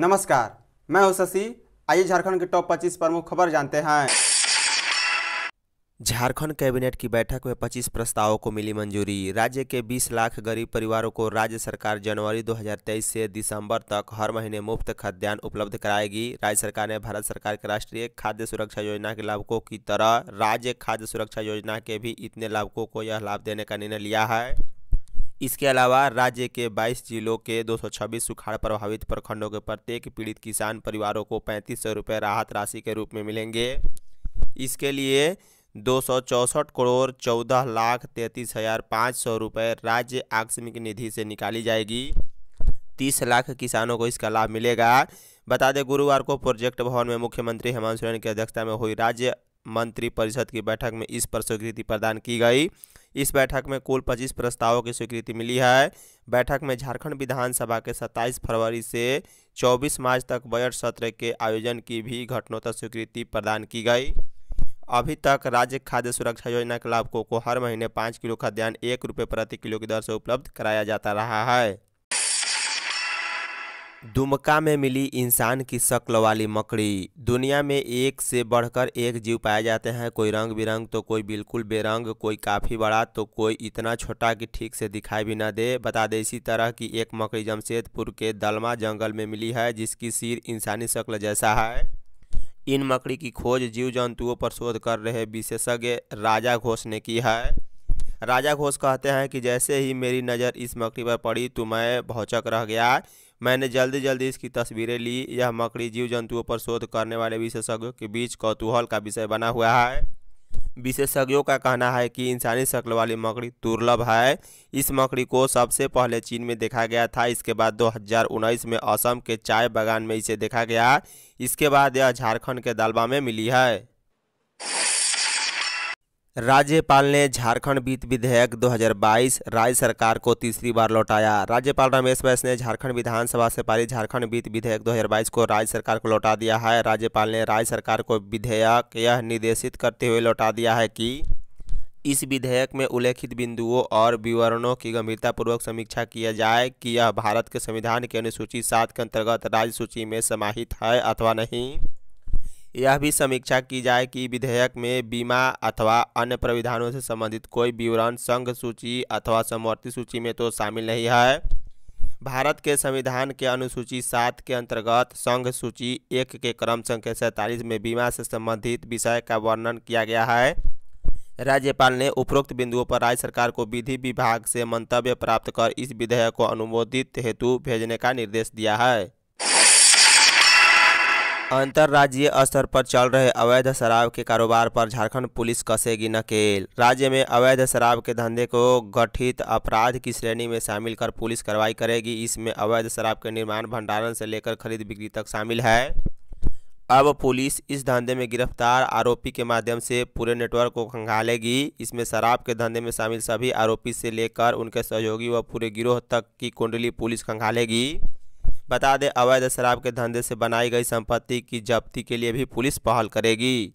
नमस्कार मैं हूं शशि आइए झारखंड के टॉप 25 प्रमुख खबर जानते हैं झारखंड कैबिनेट की बैठक में 25 प्रस्तावों को मिली मंजूरी राज्य के 20 लाख गरीब परिवारों को राज्य सरकार जनवरी 2023 से दिसंबर तक हर महीने मुफ्त खाद्यान्न उपलब्ध कराएगी राज्य सरकार ने भारत सरकार के राष्ट्रीय खाद्य सुरक्षा योजना के लाभकों की तरह राज्य खाद्य सुरक्षा योजना के भी इतने लाभकों को यह लाभ देने का निर्णय लिया है इसके अलावा राज्य के 22 जिलों के 226 सुखाड़ प्रभावित प्रखंडों के प्रत्येक पीड़ित किसान परिवारों को पैंतीस सौ रुपये राहत राशि के रूप में मिलेंगे इसके लिए दो करोड़ चौदह लाख तैंतीस हज़ार पाँच सौ रुपये राज्य आकस्मिक निधि से निकाली जाएगी तीस लाख किसानों को इसका लाभ मिलेगा बता दें गुरुवार को प्रोजेक्ट भवन में मुख्यमंत्री हेमंत सोरेन की अध्यक्षता में हुई राज्य मंत्रिपरिषद की बैठक में इस पर स्वीकृति प्रदान की गई इस बैठक में कुल पच्चीस प्रस्तावों की स्वीकृति मिली है बैठक में झारखंड विधानसभा के 27 फरवरी से 24 मार्च तक बजट सत्र के आयोजन की भी घटनोत्तर स्वीकृति प्रदान की गई अभी तक राज्य खाद्य सुरक्षा योजना के लाभकों को हर महीने पाँच किलो खाद्यान्न एक रुपये प्रति किलो की दर से उपलब्ध कराया जाता रहा है दुमका में मिली इंसान की शक्ल वाली मकड़ी दुनिया में एक से बढ़कर एक जीव पाए जाते हैं कोई रंग बिरंग तो कोई बिल्कुल बेरंग कोई काफ़ी बड़ा तो कोई इतना छोटा कि ठीक से दिखाई भी ना दे बता दे इसी तरह की एक मकड़ी जमशेदपुर के दलमा जंगल में मिली है जिसकी सिर इंसानी शक्ल जैसा है इन मकड़ी की खोज जीव जंतुओं पर शोध कर रहे विशेषज्ञ राजा घोष ने की है राजा घोष कहते हैं कि जैसे ही मेरी नज़र इस मकड़ी पर पड़ी तो मैं भौचक रह गया मैंने जल्दी जल्दी इसकी तस्वीरें ली यह मकड़ी जीव जंतुओं पर शोध करने वाले विशेषज्ञों के बीच कौतूहल का विषय बना हुआ है विशेषज्ञों का कहना है कि इंसानी शक्ल वाली मकड़ी दुर्लभ है इस मकड़ी को सबसे पहले चीन में देखा गया था इसके बाद 2019 में असम के चाय बागान में इसे देखा गया इसके बाद यह झारखंड के दलबा में मिली है राज्यपाल ने झारखंड वित्त विधेयक 2022 राज्य सरकार को तीसरी बार लौटाया राज्यपाल रमेश बैस ने झारखंड विधानसभा से पारित झारखंड वित्त विधेयक 2022 को राज्य सरकार को लौटा दिया है राज्यपाल ने राज्य सरकार को विधेयक यह निर्देशित करते हुए लौटा दिया है कि इस विधेयक में उल्लेखित बिंदुओं और विवरणों की गंभीरतापूर्वक समीक्षा किया जाए कि यह भारत के संविधान की अनुसूची सात के अंतर्गत राज्य सूची में समाहित है अथवा नहीं यह भी समीक्षा की जाए कि विधेयक में बीमा अथवा अन्य प्राविधानों से संबंधित कोई विवरण संघ सूची अथवा समवर्ती सूची में तो शामिल नहीं है भारत के संविधान के अनुसूची सात के अंतर्गत संघ सूची एक के क्रम संख्या सैंतालीस में बीमा से संबंधित विषय का वर्णन किया गया है राज्यपाल ने उपरोक्त बिंदुओं पर राज्य सरकार को विधि विभाग से मंतव्य प्राप्त कर इस विधेयक को अनुमोदित हेतु भेजने का निर्देश दिया है अंतर्राज्यीय स्तर पर चल रहे अवैध शराब के कारोबार पर झारखंड पुलिस कसेगी नकेल राज्य में अवैध शराब के धंधे को गठित अपराध की श्रेणी में शामिल कर पुलिस कार्रवाई करेगी इसमें अवैध शराब के निर्माण भंडारण से लेकर खरीद बिक्री तक शामिल है अब पुलिस इस धंधे में गिरफ्तार आरोपी के माध्यम से पूरे नेटवर्क को खंगालेगी इसमें शराब के धंधे में शामिल सभी आरोपी से लेकर उनके सहयोगी व पूरे गिरोह तक की कुंडली पुलिस खंगालेगी बता दें अवैध शराब के धंधे से बनाई गई संपत्ति की जब्ती के लिए भी पुलिस पहल करेगी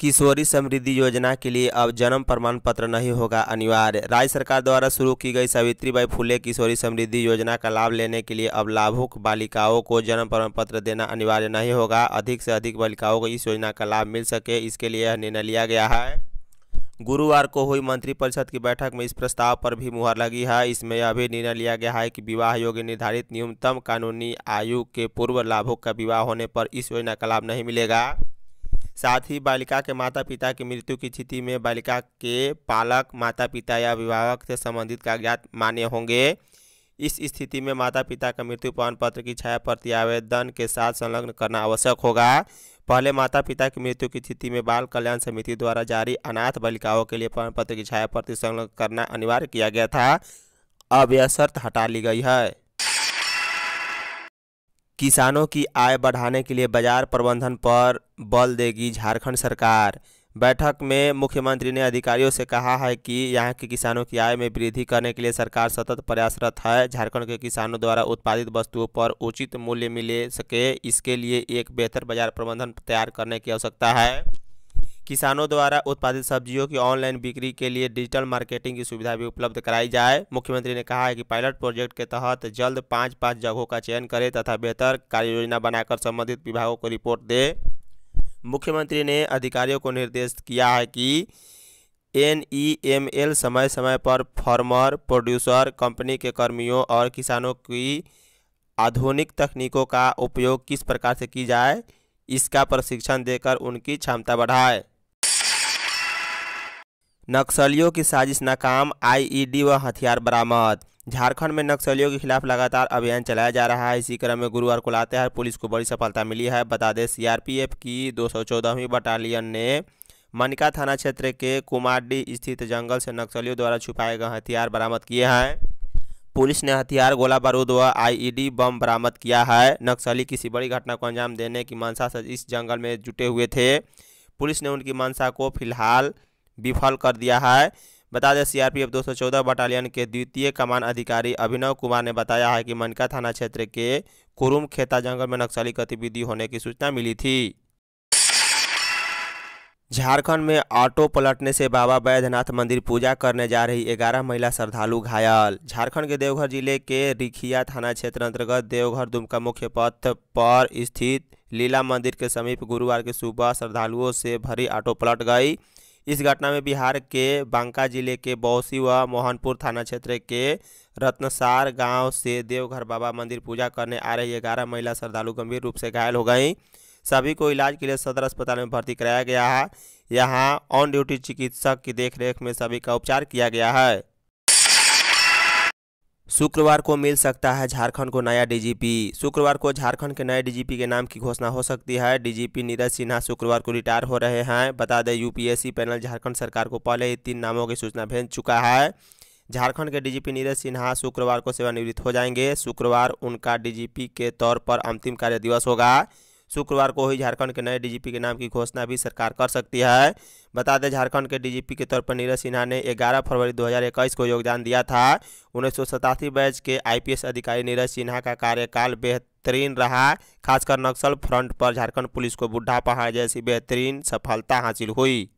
किशोरी समृद्धि योजना के लिए अब जन्म प्रमाण पत्र नहीं होगा अनिवार्य राज्य सरकार द्वारा शुरू की गई सावित्रीबाई फुले किशोरी समृद्धि योजना का लाभ लेने के लिए अब लाभुक बालिकाओं को जन्म प्रमाण पत्र देना अनिवार्य नहीं होगा अधिक से अधिक बालिकाओं को इस योजना का लाभ मिल सके इसके लिए यह निर्णय लिया गया है गुरुवार को हुई मंत्रिपरिषद की बैठक में इस प्रस्ताव पर भी मुहर लगी है इसमें यह भी निर्णय लिया गया है कि विवाह योग्य निर्धारित न्यूनतम कानूनी आयु के पूर्व लाभुक का विवाह होने पर इस योजना का लाभ नहीं मिलेगा साथ ही बालिका के माता पिता की मृत्यु की स्थिति में बालिका के पालक माता पिता या अभिभावक से संबंधित कागजात मान्य होंगे इस स्थिति में माता पिता का मृत्यु प्रमाण पत्र की छाया प्रति आवेदन के साथ संलग्न करना आवश्यक होगा पहले माता पिता की मृत्यु की स्थिति में बाल कल्याण समिति द्वारा जारी अनाथ बालिकाओं के लिए प्रमाण पत्र की छाया प्रति संलग्न करना अनिवार्य किया गया था अब यह शर्त हटा ली गई है किसानों की आय बढ़ाने के लिए बाजार प्रबंधन पर बल देगी झारखंड सरकार बैठक में मुख्यमंत्री ने अधिकारियों से कहा है कि यहाँ के किसानों की आय में वृद्धि करने के लिए सरकार सतत प्रयासरत है झारखंड के किसानों द्वारा उत्पादित वस्तुओं पर उचित मूल्य मिले सके इसके लिए एक बेहतर बाजार प्रबंधन तैयार करने की आवश्यकता है किसानों द्वारा उत्पादित सब्जियों की ऑनलाइन बिक्री के लिए डिजिटल मार्केटिंग की सुविधा भी उपलब्ध कराई जाए मुख्यमंत्री ने कहा है कि पायलट प्रोजेक्ट के तहत जल्द पाँच पाँच जगहों का चयन करें तथा बेहतर कार्ययोजना बनाकर संबंधित विभागों को रिपोर्ट दें मुख्यमंत्री ने अधिकारियों को निर्देश किया है कि एन ई एम एल समय समय पर फार्मर प्रोड्यूसर कंपनी के कर्मियों और किसानों की आधुनिक तकनीकों का उपयोग किस प्रकार से की जाए इसका प्रशिक्षण देकर उनकी क्षमता बढ़ाए नक्सलियों की साजिश नाकाम आईईडी व हथियार बरामद झारखंड में नक्सलियों के खिलाफ लगातार अभियान चलाया जा रहा है इसी क्रम में गुरुवार को लातेहार पुलिस को बड़ी सफलता मिली है बता दें सीआरपीएफ की दो बटालियन ने मनिका थाना क्षेत्र के कुमारडी स्थित जंगल से नक्सलियों द्वारा छुपाए गए हथियार बरामद किए हैं पुलिस ने हथियार गोला बारूद व आईईडी बम बरामद किया है नक्सली किसी बड़ी घटना को अंजाम देने की मंशा से इस जंगल में जुटे हुए थे पुलिस ने उनकी मंशा को फिलहाल विफल कर दिया है बता दें सीआरपीएफ 214 बटालियन के द्वितीय कमान अधिकारी अभिनव कुमार ने बताया है कि मनका थाना क्षेत्र के कुरुम खेता जंगल में नक्सली गतिविधि होने की सूचना मिली थी झारखंड में ऑटो पलटने से बाबा बैद्यनाथ मंदिर पूजा करने जा रही 11 महिला श्रद्धालु घायल झारखंड के देवघर जिले के रिखिया थाना क्षेत्र अंतर्गत देवघर दुमका मुख्य पथ पर स्थित लीला मंदिर के समीप गुरुवार की सुबह श्रद्धालुओं से भरी ऑटो पलट गई इस घटना में बिहार के बांका जिले के बौसी व मोहनपुर थाना क्षेत्र के रत्नसार गांव से देवघर बाबा मंदिर पूजा करने आ रही ग्यारह महिला श्रद्धालु गंभीर रूप से घायल हो गई सभी को इलाज के लिए सदर अस्पताल में भर्ती कराया गया है यहाँ ऑन ड्यूटी चिकित्सक की देखरेख में सभी का उपचार किया गया है शुक्रवार को मिल सकता है झारखंड को नया डीजीपी शुक्रवार को झारखंड के नए डीजीपी के नाम की घोषणा हो सकती है डीजीपी नीरज सिन्हा शुक्रवार को रिटायर हो रहे हैं बता दें यूपीएससी पैनल झारखंड सरकार को पहले ही तीन नामों की सूचना भेज चुका है झारखंड के डीजीपी नीरज सिन्हा शुक्रवार को सेवानिवृत्त हो जाएंगे शुक्रवार उनका डीजीपी के तौर पर अंतिम कार्य दिवस होगा शुक्रवार को हुई झारखंड के नए डीजीपी के नाम की घोषणा भी सरकार कर सकती है बता दें झारखंड के डीजीपी के तौर पर नीरज सिन्हा ने 11 फरवरी 2021 को योगदान दिया था उन्नीस बैच के आईपीएस अधिकारी नीरज सिन्हा का कार्यकाल बेहतरीन रहा खासकर नक्सल फ्रंट पर झारखंड पुलिस को बुढ़ा पहाड़ जैसी बेहतरीन सफलता हासिल हुई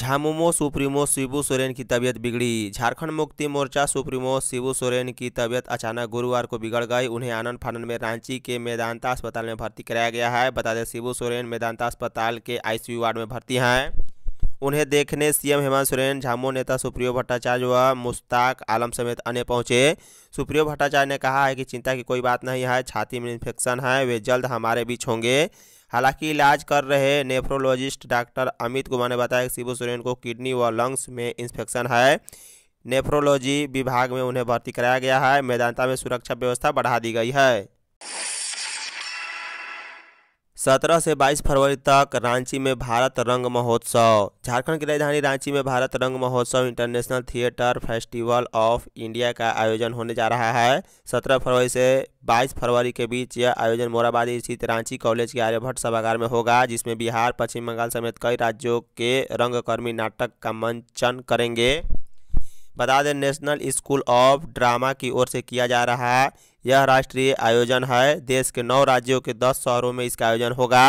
झामुमो सुप्रीमो शिबू सोरेन की तबीयत बिगड़ी झारखंड मुक्ति मोर्चा सुप्रीमो शिबू सोरेन की तबियत अचानक गुरुवार को बिगड़ गई उन्हें आनंद फानंद में रांची के मेदांता अस्पताल में भर्ती कराया गया है बता दें शिबू सोरेन मेदांता अस्पताल के आईसीयू वार्ड में भर्ती हैं उन्हें देखने सीएम हेमंत सोरेन झामो नेता सुप्रियो भट्टाचार्य व मुश्ताक आलम समेत अन्य पहुंचे सुप्रियो भट्टाचार्य ने कहा है कि चिंता की कोई बात नहीं है छाती में इन्फेक्शन है वे जल्द हमारे बीच होंगे हालांकि इलाज कर रहे नेफ्रोलॉजिस्ट डॉक्टर अमित कुमार ने बताया कि शिबू सोरेन को किडनी व लंग्स में इंफेक्शन है नेफ्रोलॉजी विभाग में उन्हें भर्ती कराया गया है मैदानता में सुरक्षा व्यवस्था बढ़ा दी गई है सत्रह से बाईस फरवरी तक रांची में भारत रंग महोत्सव झारखंड की राजधानी रांची में Bharat Rang Mahotsav international theatre festival of India का आयोजन होने जा रहा है सत्रह फरवरी से बाईस फरवरी के बीच यह आयोजन मोराबादी स्थित रांची कॉलेज के आर्यभट्ट सभागार में होगा जिसमें बिहार पश्चिम बंगाल समेत कई राज्यों के रंगकर्मी नाटक का मंचन करेंगे बता दें नेशनल स्कूल ऑफ ड्रामा की ओर से किया जा रहा है यह राष्ट्रीय आयोजन है देश के नौ राज्यों के दस शहरों में इसका आयोजन होगा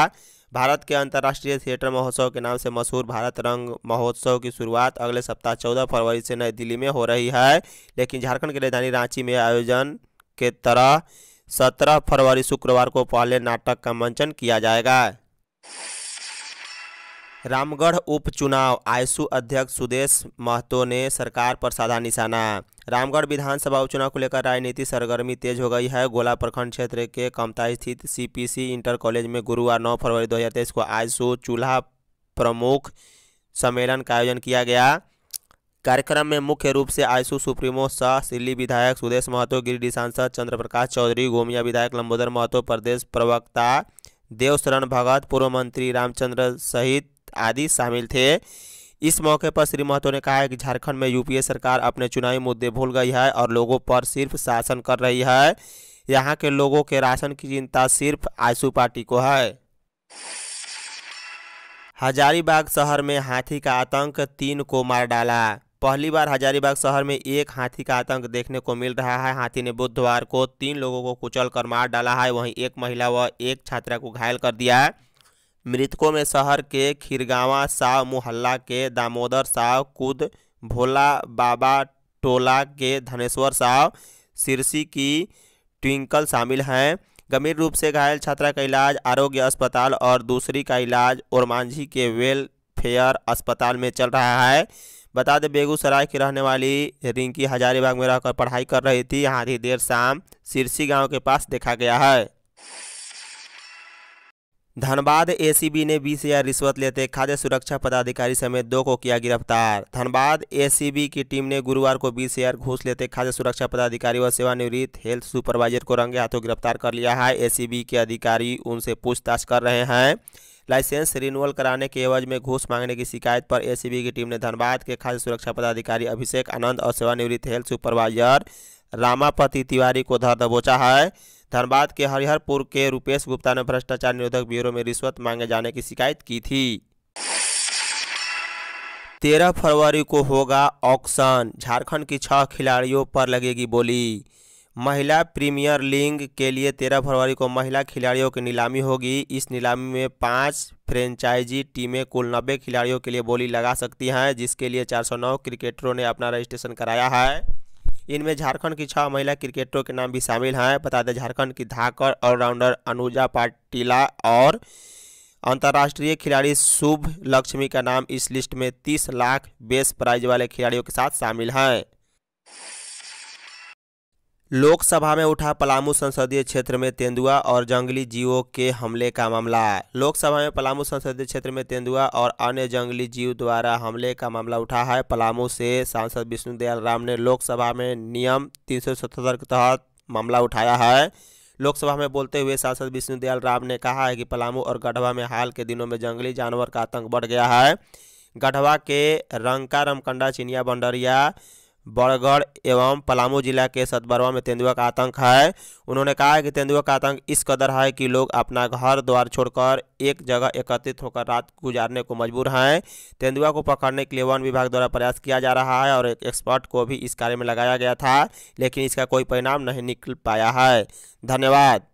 भारत के अंतर्राष्ट्रीय थिएटर महोत्सव के नाम से मशहूर भारत रंग महोत्सव की शुरुआत अगले सप्ताह चौदह फरवरी से नई दिल्ली में हो रही है लेकिन झारखंड की राजधानी रांची में आयोजन के तरह सत्रह फरवरी शुक्रवार को पहले नाटक का मंचन किया जाएगा रामगढ़ उपचुनाव आयसु अध्यक्ष सुदेश महतो ने सरकार पर साधा निशाना रामगढ़ विधानसभा उपचुनाव को लेकर राजनीति सरगर्मी तेज हो गई है गोला प्रखंड क्षेत्र के कमता स्थित सीपीसी इंटर कॉलेज में गुरुवार 9 फरवरी 2023 को आयसू चूल्हा प्रमुख सम्मेलन का आयोजन किया गया कार्यक्रम में मुख्य रूप से आयसू सुप्रीमो शाह सिल्ली विधायक सुदेश महतो गिरिडीह सांसद चंद्र प्रकाश चौधरी गोमिया विधायक लंबोदर महतो प्रदेश प्रवक्ता देवशरण भगत पूर्व मंत्री रामचंद्र सहित आदि शामिल थे इस मौके पर श्री महतो ने कहा है कि झारखंड में यूपीए सरकार अपने चुनावी मुद्दे भूल गई है और लोगों पर सिर्फ शासन कर रही है यहाँ के लोगों के राशन की चिंता सिर्फ आंसू पार्टी को है हजारीबाग शहर में हाथी का आतंक तीन को मार डाला पहली बार हजारीबाग शहर में एक हाथी का आतंक देखने को मिल रहा है हाथी ने बुधवार को तीन लोगों को कुचल कर मार डाला है वहीं एक महिला व एक छात्रा को घायल कर दिया मृतकों में शहर के खिरगावा साव मोहल्ला के दामोदर साव कुद भोला बाबा टोला के धनेश्वर साव सिरसी की ट्विंकल शामिल हैं गंभीर रूप से घायल छात्रा का इलाज आरोग्य अस्पताल और दूसरी का इलाज ओरमांझी के वेलफेयर अस्पताल में चल रहा है बता दें बेगूसराय की रहने वाली रिंकी हजारीबाग में रहकर पढ़ाई कर रही थी यहाँ ही देर शाम सिरसी गांव के पास देखा गया है धनबाद एसीबी ने बीस हजार रिश्वत लेते खाद्य सुरक्षा पदाधिकारी समेत दो को किया गिरफ्तार धनबाद एसीबी की टीम ने गुरुवार को बीस हजार घूस लेते खाद्य सुरक्षा पदाधिकारी व सेवानिवृत्त हेल्थ सुपरवाइजर को रंगे हाथों गिरफ्तार कर लिया है एसीबी के अधिकारी उनसे पूछताछ कर रहे हैं लाइसेंस रिन्यूअल कराने के एवज में घूस मांगने की शिकायत पर एसीबी की टीम ने धनबाद के खाद्य सुरक्षा पदाधिकारी अभिषेक आनंद और सेवानिवृत्त हेल्थ सुपरवाइजर रामापति तिवारी को धर दबोचा है धनबाद के हरिहरपुर के रूपेश गुप्ता ने भ्रष्टाचार निरोधक ब्यूरो में रिश्वत मांगे जाने की शिकायत की थी तेरह फरवरी को होगा ऑक्शन झारखंड की छह खिलाड़ियों पर लगेगी बोली महिला प्रीमियर लीग के लिए तेरह फरवरी को महिला खिलाड़ियों की नीलामी होगी इस नीलामी में पाँच फ्रेंचाइजी टीमें कुल नब्बे खिलाड़ियों के लिए बोली लगा सकती हैं जिसके लिए 409 क्रिकेटरों ने अपना रजिस्ट्रेशन कराया है इनमें झारखंड की छह महिला क्रिकेटरों के नाम भी शामिल हैं बता दें झारखंड की धाकर ऑलराउंडर अनुजा पाटिला और अंतर्राष्ट्रीय खिलाड़ी शुभ लक्ष्मी का नाम इस लिस्ट में 30 लाख बेस प्राइज वाले खिलाड़ियों के साथ शामिल हैं लोकसभा में उठा पलामू संसदीय क्षेत्र में तेंदुआ और जंगली जीवों के हमले का मामला लोकसभा में पलामू संसदीय क्षेत्र में तेंदुआ और अन्य जंगली जीव द्वारा हमले का मामला उठा है पलामू से सांसद विष्णु दयाल राम ने लोकसभा में नियम तीन के तहत मामला उठाया है लोकसभा में बोलते हुए सांसद विष्णु दयाल राम ने कहा है कि पलामू और गढ़वा में हाल के दिनों में जंगली जानवर का आतंक बढ़ गया है गढ़वा के रंका चिनिया बंडरिया बड़गढ़ एवं पलामू जिला के सतबरवा में तेंदुआ का आतंक है उन्होंने कहा है कि तेंदुआ का आतंक इस कदर है कि लोग अपना घर द्वार छोड़कर एक जगह एकत्रित होकर रात गुजारने को मजबूर हैं तेंदुआ को पकड़ने के लिए वन विभाग द्वारा प्रयास किया जा रहा है और एक एक्सपर्ट को भी इस कार्य में लगाया गया था लेकिन इसका कोई परिणाम नहीं निकल पाया है धन्यवाद